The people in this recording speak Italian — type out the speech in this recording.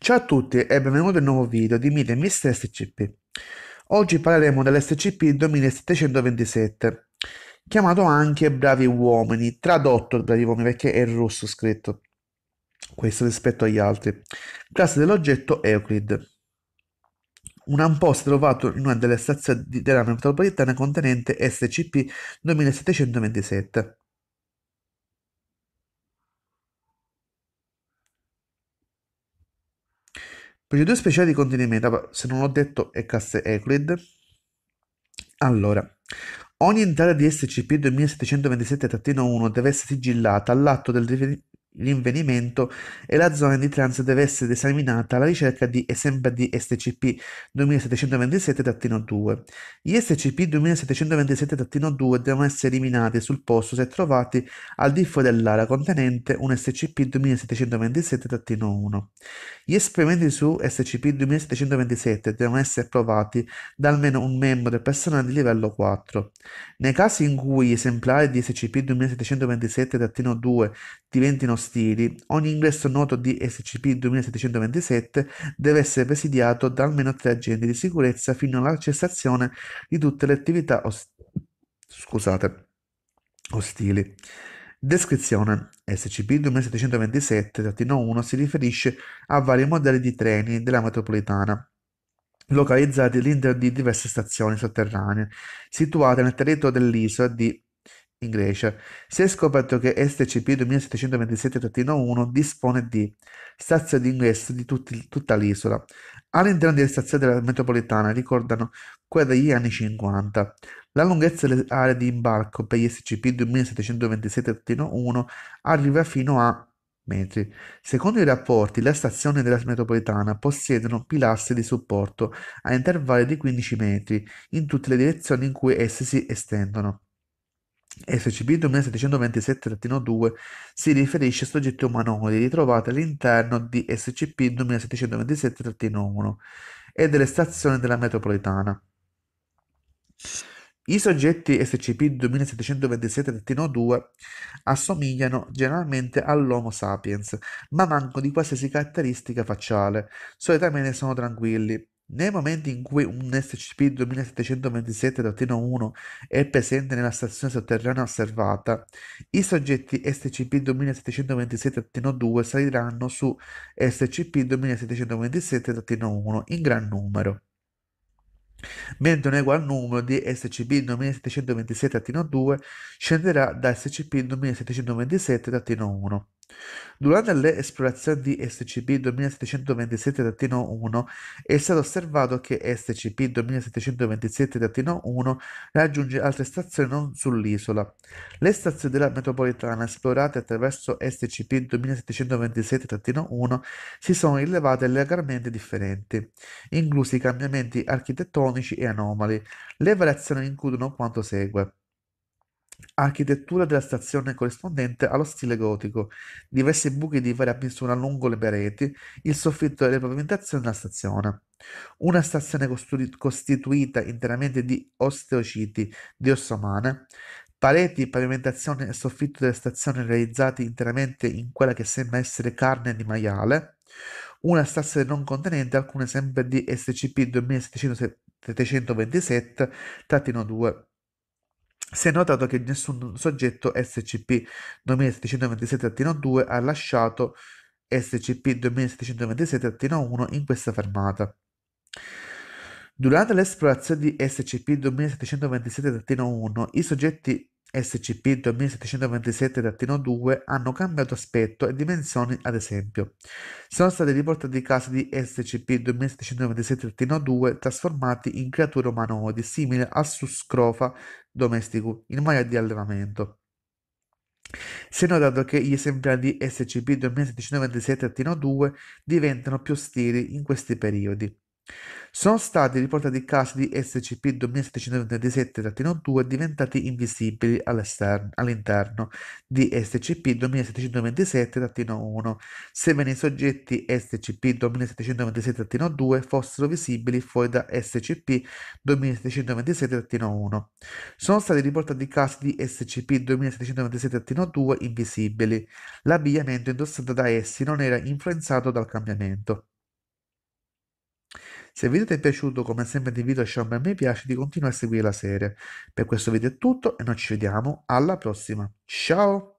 Ciao a tutti e benvenuti a un nuovo video di Media Mister SCP. Oggi parleremo dell'SCP 2727, chiamato anche Bravi Uomini, tradotto Bravi Uomini perché è rosso scritto, questo rispetto agli altri. Classe dell'oggetto Euclid. Un amposto trovato in una delle stazioni della metropolitana contenente SCP 2727. Per i due speciali contiene meta, se non ho detto, è casse Euclid. Allora, ogni entrata di SCP 2727-1 deve essere sigillata all'atto del l'invenimento e la zona di transito deve essere esaminata alla ricerca di esempi di SCP 2727-2. Gli SCP 2727-2 devono essere eliminati sul posto se trovati al di fuori dell'area contenente un SCP 2727-1. Gli esperimenti su SCP 2727 devono essere approvati da almeno un membro del personale di livello 4. Nei casi in cui gli esemplari di SCP 2727-2 diventino stili, ogni ingresso noto di SCP-2727 deve essere presidiato da almeno tre agenti di sicurezza fino alla cessazione di tutte le attività os- scusate, ostili. Descrizione SCP-2727-1 si riferisce a vari modelli di treni della metropolitana localizzati all'interno di diverse stazioni sotterranee situate nel territorio dell'isola di in Grecia, si è scoperto che SCP 2727-1 dispone di stazioni di ingresso di tutti, tutta l'isola. All'interno delle stazioni della metropolitana ricordano quella degli anni 50. La lunghezza delle aree di imbarco per gli SCP 2727-1 arriva fino a metri. Secondo i rapporti, le stazioni della metropolitana possiedono pilastri di supporto a intervalli di 15 metri in tutte le direzioni in cui essi si estendono. SCP 2727-2 si riferisce a soggetti umanoidi ritrovati all'interno di SCP 2727-1 e delle stazioni della metropolitana. I soggetti SCP-2727-2 assomigliano generalmente all'Homo sapiens, ma mancano di qualsiasi caratteristica facciale, solitamente sono tranquilli, nei momenti in cui un SCP 2727-1 è presente nella stazione sotterranea osservata, i soggetti SCP 2727-2 saliranno su SCP 2727-1 in gran numero, mentre un egual numero di SCP 2727-2 scenderà da SCP 2727-1. Durante le esplorazioni di SCP-2727-1 è stato osservato che SCP-2727-1 raggiunge altre stazioni non sull'isola. Le stazioni della metropolitana esplorate attraverso SCP-2727-1 si sono rilevate largamente differenti, inclusi i cambiamenti architettonici e anomali. Le variazioni includono quanto segue. Architettura della stazione corrispondente allo stile gotico, diversi buchi di varia misura lungo le pareti, il soffitto e le pavimentazioni della stazione. Una stazione costru- costituita interamente di osteociti di ossa umana, pareti, pavimentazione e soffitto delle stazioni realizzati interamente in quella che sembra essere carne di maiale, una stazione non contenente alcune sempre di SCP 2727-2 si è notato che nessun soggetto SCP 2727-2 ha lasciato SCP 2727-1 in questa fermata. Durante l'esplorazione di SCP 2727-1, i soggetti SCP 2727-2 hanno cambiato aspetto e dimensioni, ad esempio. Sono stati riportati casi di SCP 2727-2 trasformati in creature umanoidi simili al suscrofa domestico, in maglia di allevamento. Si è notato che gli esemplari di SCP 2797-2 diventano più ostili in questi periodi. Sono stati riportati casi di SCP-2797-2 diventati invisibili all'interno di SCP-2797-1, sebbene i soggetti SCP-2797-2 fossero visibili fuori da SCP-2797-1. Sono stati riportati casi di SCP-2797-2 invisibili. L'abbigliamento indossato da essi non era influenzato dal cambiamento. Se il video ti è piaciuto come sempre ti invito a lasciare un bel mi piace di continuare a seguire la serie. Per questo video è tutto e noi ci vediamo alla prossima. Ciao!